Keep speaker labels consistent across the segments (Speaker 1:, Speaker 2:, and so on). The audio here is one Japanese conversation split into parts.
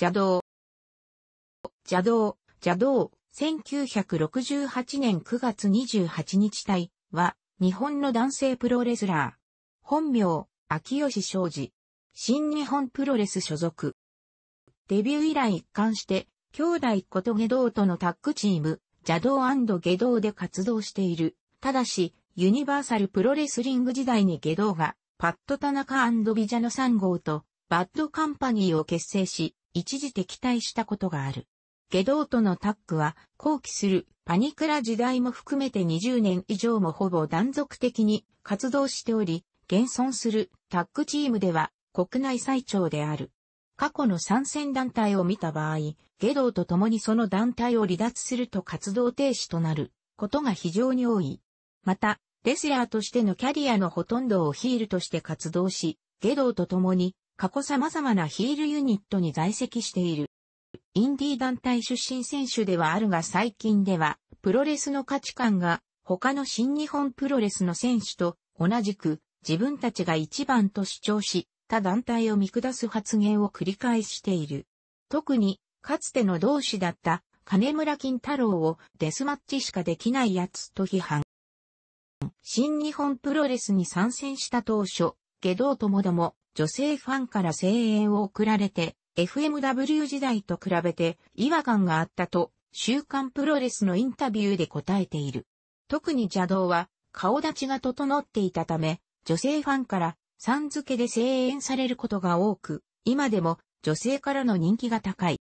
Speaker 1: 邪道。邪道、邪道、1968年9月28日隊は、日本の男性プロレスラー。本名、秋吉昌司。新日本プロレス所属。デビュー以来一貫して、兄弟こと下道とのタッグチーム、邪道下道で活動している。ただし、ユニバーサルプロレスリング時代に下道が、パッド田中ビジャノ3号と、バッドカンパニーを結成し、一時敵対したことがある。下道とのタッグは、後期するパニクラ時代も含めて20年以上もほぼ断続的に活動しており、現存するタッグチームでは国内最長である。過去の参戦団体を見た場合、下道と共にその団体を離脱すると活動停止となることが非常に多い。また、レスラーとしてのキャリアのほとんどをヒールとして活動し、下道と共に過去様々なヒールユニットに在籍している。インディー団体出身選手ではあるが最近では、プロレスの価値観が他の新日本プロレスの選手と同じく自分たちが一番と主張し、他団体を見下す発言を繰り返している。特に、かつての同志だった金村金太郎をデスマッチしかできない奴と批判。新日本プロレスに参戦した当初、下道ともども、女性ファンから声援を送られて、FMW 時代と比べて違和感があったと、週刊プロレスのインタビューで答えている。特に邪道は、顔立ちが整っていたため、女性ファンから、さん付けで声援されることが多く、今でも女性からの人気が高い。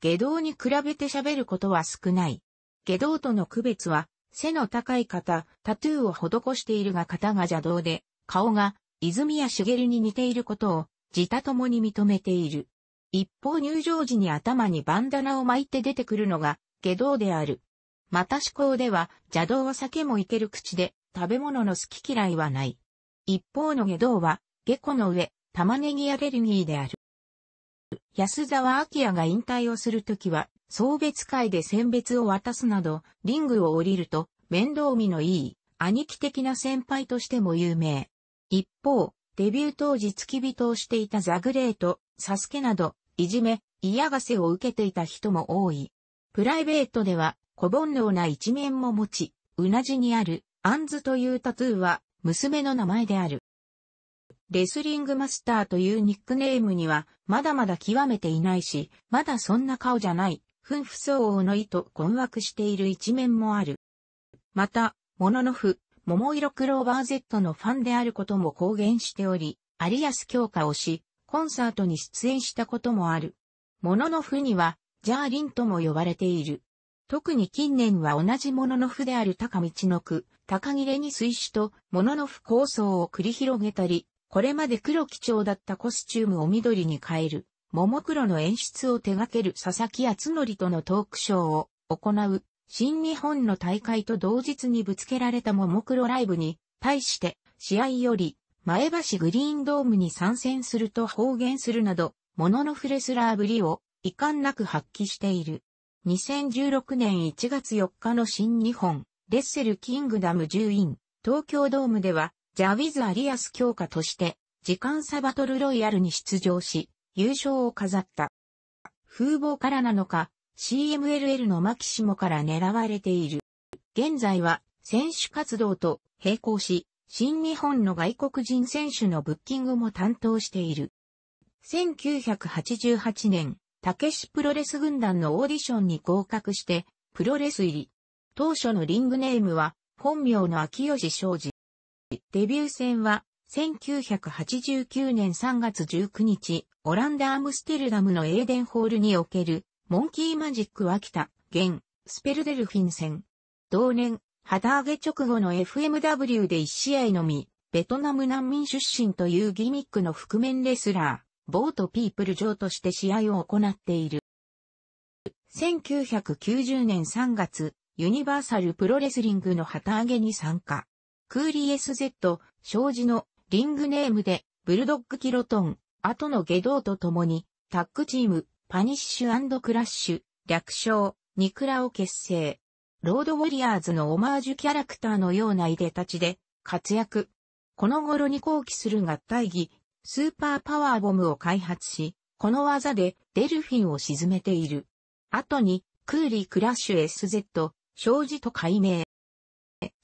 Speaker 1: 下道に比べて喋ることは少ない。下道との区別は、背の高い方、タトゥーを施しているが方が邪道で、顔が泉谷茂に似ていることを自他ともに認めている。一方入場時に頭にバンダナを巻いて出てくるのが下道である。また思考では邪道は酒もいける口で食べ物の好き嫌いはない。一方の下道は下戸の上、玉ねぎアレルギーである。安沢明也が引退をするときは、送別会で選別を渡すなど、リングを降りると、面倒見のいい、兄貴的な先輩としても有名。一方、デビュー当時付き人をしていたザグレート、サスケなど、いじめ、嫌がせを受けていた人も多い。プライベートでは、小煩悩な一面も持ち、うなじにある、アンズというタトゥーは、娘の名前である。レスリングマスターというニックネームには、まだまだ極めていないし、まだそんな顔じゃない、夫婦相応の意と困惑している一面もある。また、もののふ、桃色クローバー Z のファンであることも公言しており、有安強化をし、コンサートに出演したこともある。もののふには、ジャーリンとも呼ばれている。特に近年は同じもののふである高道の区、高切れに水死と、もののふ構想を繰り広げたり、これまで黒基調だったコスチュームを緑に変える、桃黒の演出を手掛ける佐々木厚則とのトークショーを行う新日本の大会と同日にぶつけられたももクロライブに、対して、試合より、前橋グリーンドームに参戦すると方言するなど、モノノフレスラーぶりを、遺憾なく発揮している。2016年1月4日の新日本、レッセルキングダム10イン、東京ドームでは、ジャウィズ・アリアス強化として、時間差バトルロイヤルに出場し、優勝を飾った。風貌からなのか、CMLL のマキシモから狙われている。現在は選手活動と並行し、新日本の外国人選手のブッキングも担当している。1988年、たけしプロレス軍団のオーディションに合格して、プロレス入り。当初のリングネームは、本名の秋吉昌司。デビュー戦は、1989年3月19日、オランダ・アムステルダムのエーデンホールにおけるモンキーマジックはた。現、スペルデルフィン戦。同年、旗揚げ直後の FMW で1試合のみ、ベトナム難民出身というギミックの覆面レスラー、ボートピープル上として試合を行っている。1990年3月、ユニバーサルプロレスリングの旗揚げに参加。クーリー SZ、障子のリングネームで、ブルドッグキロトン、後の下道と共に、タッグチーム、パニッシュクラッシュ、略称、ニクラを結成。ロードウォリアーズのオマージュキャラクターのような出でたちで活躍。この頃に後期する合体技、スーパーパワーボムを開発し、この技でデルフィンを沈めている。後に、クーリークラッシュ SZ、障子と改名。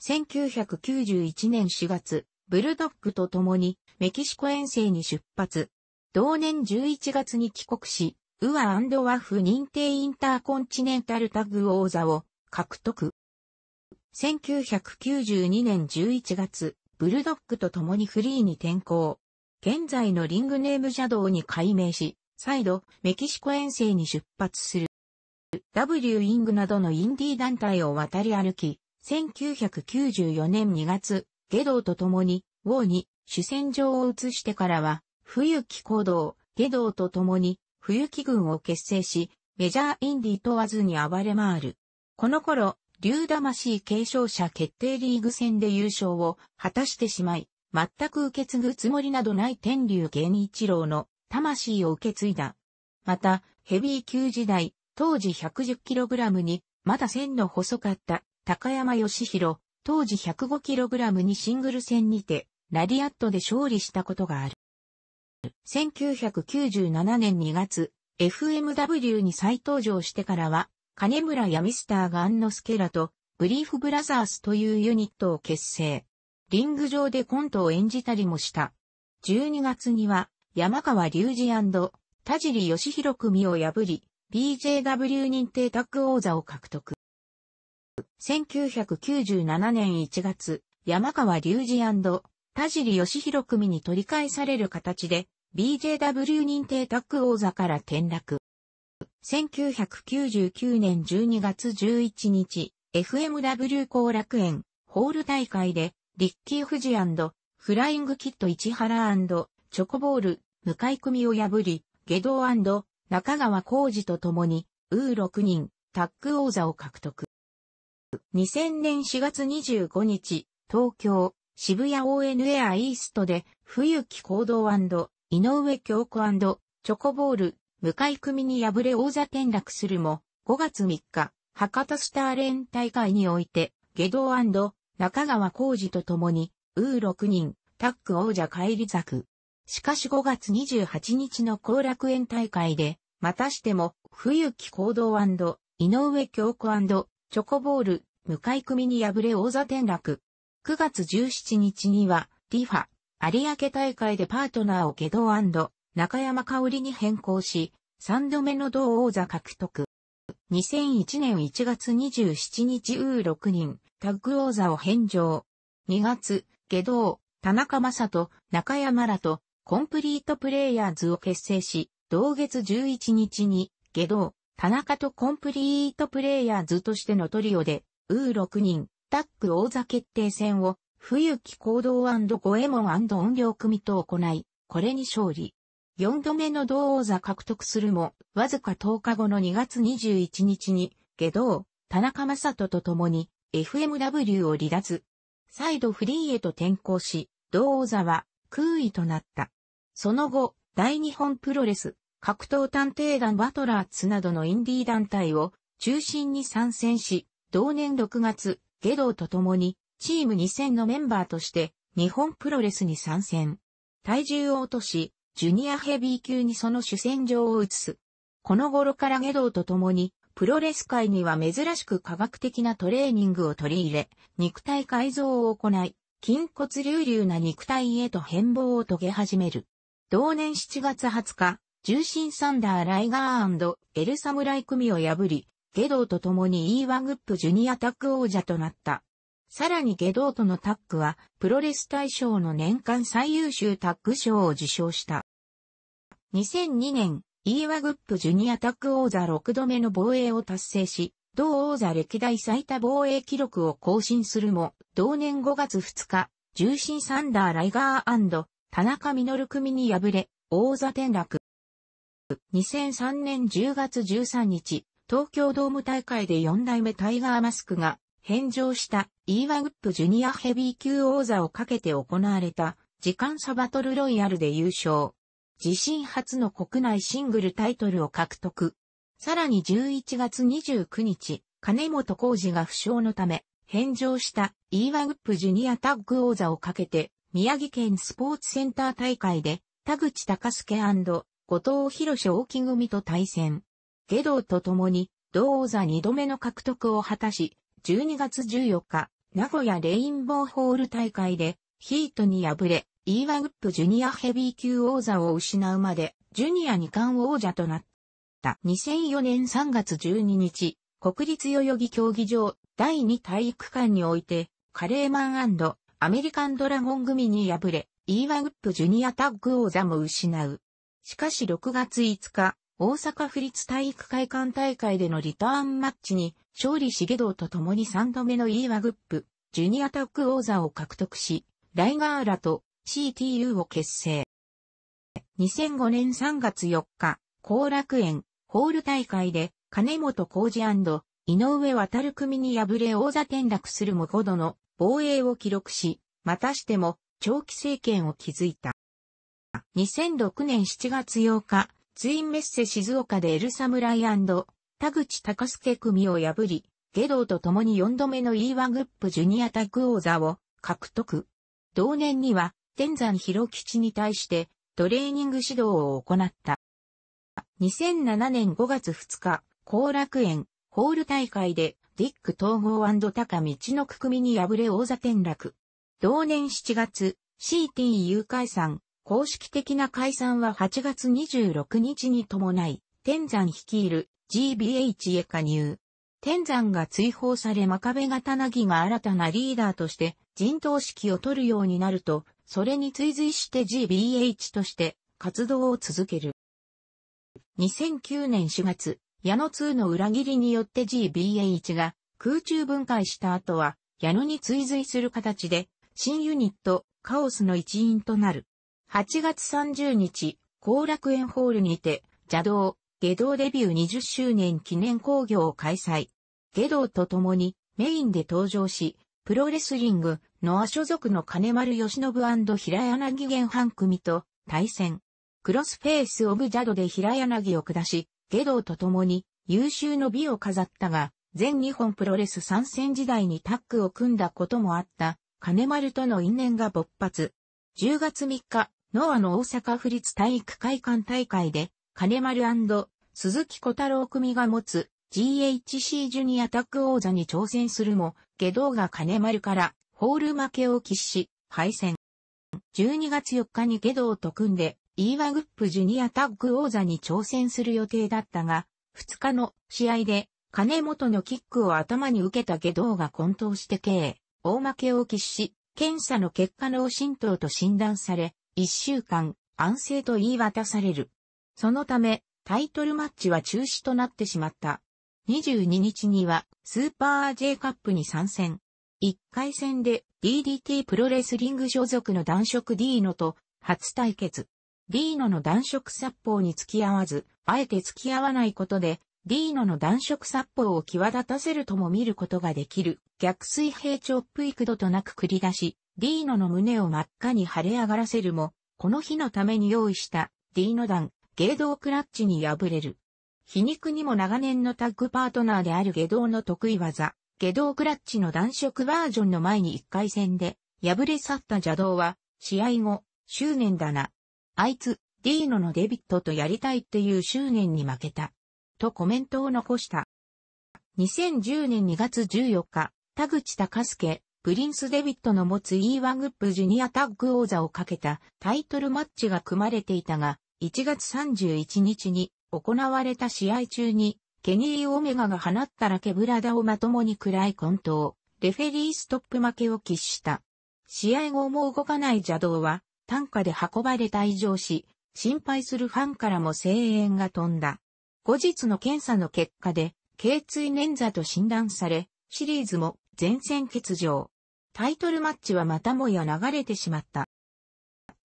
Speaker 1: 1991年4月、ブルドッグと共にメキシコ遠征に出発。同年11月に帰国し、ウアワフ認定インターコンチネンタルタグ王座を獲得。1992年11月、ブルドッグと共にフリーに転向。現在のリングネームシャドウに改名し、再度メキシコ遠征に出発する。W イングなどのインディー団体を渡り歩き、1994年2月、ゲドウと共に、ウォーに主戦場を移してからは、冬木行動、ゲドウと共に、冬季軍を結成し、メジャーインディ問わずに暴れ回る。この頃、竜魂継承者決定リーグ戦で優勝を果たしてしまい、全く受け継ぐつもりなどない天竜源一郎の魂を受け継いだ。また、ヘビー級時代、当時 110kg に、まだ線の細かった高山義弘、当時 105kg にシングル戦にて、ラリアットで勝利したことがある。1997年2月、FMW に再登場してからは、金村やミスターガンノスケらと、ブリーフブラザースというユニットを結成。リング上でコントを演じたりもした。12月には、山川隆二田尻義弘組を破り、BJW 認定タッグ王座を獲得。1997年1月、山川隆二田尻義弘組に取り返される形で、BJW 認定タッグ王座から転落。1999年12月11日、FMW 後楽園、ホール大会で、リッキー・フジフライング・キット・市原チョコボール、向井組を破り、下道中川浩二と共に、ウー6人、タッグ王座を獲得。2000年4月25日、東京、渋谷 ONA イーストで、冬木行動井上京子チョコボール、向井組に敗れ王座転落するも、5月3日、博多スターレン大会において、下道中川浩二と共に、ウー6人、タック王者帰り咲く。しかし5月28日の後楽園大会で、またしても、冬木行動井上京子チョコボール、向井組に敗れ王座転落。9月17日には、リファ、有明大会でパートナーを下道中山香織に変更し、3度目の同王座獲得。2001年1月27日ウー6人、タッグ王座を返上。2月、下道、田中正人、中山らと、コンプリートプレイヤーズを結成し、同月11日に、下道、田中とコンプリートプレイヤーズとしてのトリオで、ウー6人、タッグ王座決定戦を冬木行動五右衛門音量組と行い、これに勝利。四度目の同王座獲得するも、わずか10日後の2月21日に、下道、田中正人と共に、FMW を離脱。再度フリーへと転向し、同王座は、空位となった。その後、大日本プロレス、格闘探偵団バトラーツなどのインディー団体を中心に参戦し、同年6月、下道と共にチーム2000のメンバーとして日本プロレスに参戦。体重を落とし、ジュニアヘビー級にその主戦場を移す。この頃からゲドウと共に、プロレス界には珍しく科学的なトレーニングを取り入れ、肉体改造を行い、筋骨隆々な肉体へと変貌を遂げ始める。同年7月20日、重心サンダーライガーエルサムライ組を破り、ゲドウと共に E1 グップジュニアタッグ王者となった。さらに下道とのタッグは、プロレス大賞の年間最優秀タッグ賞を受賞した。2002年、イーワグップジュニアタッグ王座6度目の防衛を達成し、同王座歴代最多防衛記録を更新するも、同年5月2日、重心サンダーライガー田中実組に敗れ、王座転落。2003年10月13日、東京ドーム大会で4代目タイガーマスクが返上したイーワグップジュニアヘビー級王座をかけて行われた時間差バトルロイヤルで優勝。自身初の国内シングルタイトルを獲得。さらに11月29日、金本浩二が負傷のため、返上したイーワグップジュニアタッグ王座をかけて、宮城県スポーツセンター大会で、田口隆介後藤博士大木組と対戦。下道と共に、同王座2度目の獲得を果たし、12月14日、名古屋レインボーホール大会で、ヒートに敗れ、イーワウップジュニアヘビー級王座を失うまで、ジュニア二冠王者となった。2004年3月12日、国立代々木競技場第2体育館において、カレーマンアメリカンドラゴン組に敗れ、イーワウップジュニアタッグ王座も失う。しかし6月5日、大阪府立体育会館大会でのリターンマッチに、勝利げ、道と共に3度目の E ワグップ、ジュニアタック王座を獲得し、ライガーラと CTU を結成。2005年3月4日、後楽園、ホール大会で、金本浩二井上渡組に敗れ王座転落するも5度の防衛を記録し、またしても長期政権を築いた。2006年7月8日、ツインメッセ静岡でエルサムライ田口隆介組を破り、下道と共に4度目の E1 グップジュニアタッ王座を獲得。同年には、天山広吉に対してトレーニング指導を行った。2007年5月2日、後楽園、ホール大会で、ディック統合高道のく組に敗れ王座転落。同年7月、CTU 解散、公式的な解散は8月26日に伴い、天山率いる GBH へ加入。天山が追放され真壁型なぎが新たなリーダーとして陣頭指揮を取るようになると、それに追随して GBH として活動を続ける。2009年4月、矢野2の裏切りによって GBH が空中分解した後は、矢野に追随する形で、新ユニット、カオスの一員となる。8月30日、後楽園ホールにて、邪道、下道デビュー20周年記念興行を開催。下道と共にメインで登場し、プロレスリング、ノア所属の金丸義信平柳玄半組と対戦。クロスフェイスオブジャドで平柳を下し、下道と共に優秀の美を飾ったが、全日本プロレス参戦時代にタッグを組んだこともあった、金丸との因縁が勃発。10月3日、ノアの大阪府立体育会館大会で、金丸鈴木小太郎組が持つ GHC ジュニアタッグ王座に挑戦するも、下道が金丸からホール負けを喫し、敗戦。12月4日に下道と組んで、イーワグップジュニアタッグ王座に挑戦する予定だったが、2日の試合で、金本のキックを頭に受けた下道が混沌して K、大負けを喫し、検査の結果脳震盪と診断され、1週間、安静と言い渡される。そのため、タイトルマッチは中止となってしまった。22日には、スーパー J カップに参戦。1回戦で DDT プロレスリング所属の男色 D のと初対決。D のの男色殺法に付き合わず、あえて付き合わないことで、D のの男色殺法を際立たせるとも見ることができる、逆水平チョップ幾度となく繰り出し、D のの胸を真っ赤に腫れ上がらせるも、この日のために用意した D の弾芸道クラッチに敗れる。皮肉にも長年のタッグパートナーであるド道の得意技、ド道クラッチの暖色バージョンの前に1回戦で、敗れ去った邪道は、試合後、執念だな。あいつ、ディーノのデビットとやりたいっていう執念に負けた。とコメントを残した。2010年2月14日、田口隆介、プリンス・デビットの持つ E1 グップジュニアタッグ王座をかけたタイトルマッチが組まれていたが、1月31日に行われた試合中に、ケニー・オメガが放ったラケブラダをまともに食らい混沌、レフェリーストップ負けを喫した。試合後も動かない邪道は、担架で運ばれ退場し、心配するファンからも声援が飛んだ。後日の検査の結果で、頸椎捻挫と診断され、シリーズも全線欠場。タイトルマッチはまたもや流れてしまった。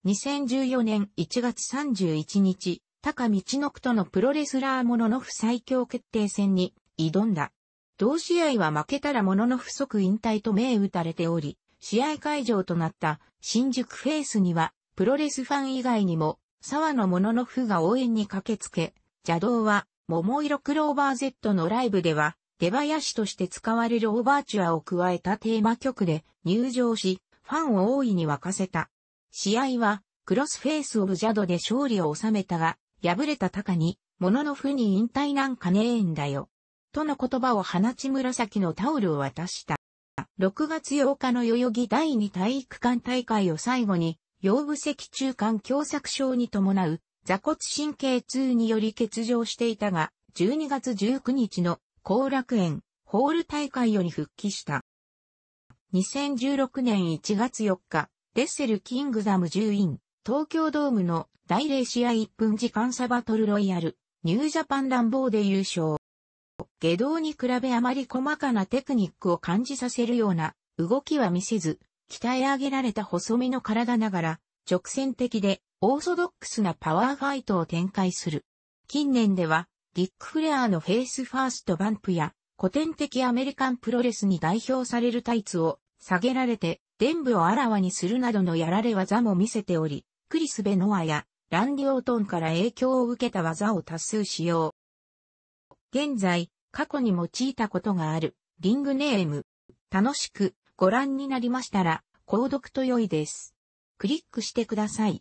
Speaker 1: 2014年1月31日、高道のくとのプロレスラーモノノフ最強決定戦に挑んだ。同試合は負けたらモノノフ即引退と銘打たれており、試合会場となった新宿フェイスには、プロレスファン以外にも、沢野モノノフが応援に駆けつけ、邪道は、桃色クローバー Z のライブでは、出囃子として使われるオーバーチュアを加えたテーマ曲で入場し、ファンを大いに沸かせた。試合は、クロスフェイスオブジャドで勝利を収めたが、敗れた高に、もののふに引退なんかねえんだよ。との言葉を放ち紫のタオルを渡した。6月8日の代々木第2体育館大会を最後に、腰部脊柱管狭窄症に伴う座骨神経痛により欠場していたが、12月19日の後楽園ホール大会より復帰した。2016年1月4日、レッセル・キングダム10イン、東京ドームの第0試合1分時間差バトルロイヤル、ニュージャパン乱暴で優勝。下道に比べあまり細かなテクニックを感じさせるような動きは見せず、鍛え上げられた細身の体ながら、直線的でオーソドックスなパワーファイトを展開する。近年では、ディック・フレアのフェイスファーストバンプや、古典的アメリカンプロレスに代表されるタイツを下げられて、伝部をあらわにするなどのやられ技も見せており、クリス・ベノアやランディ・オートンから影響を受けた技を多数使用。現在、過去に用いたことがある、リングネーム。楽しくご覧になりましたら、購読と良いです。クリックしてください。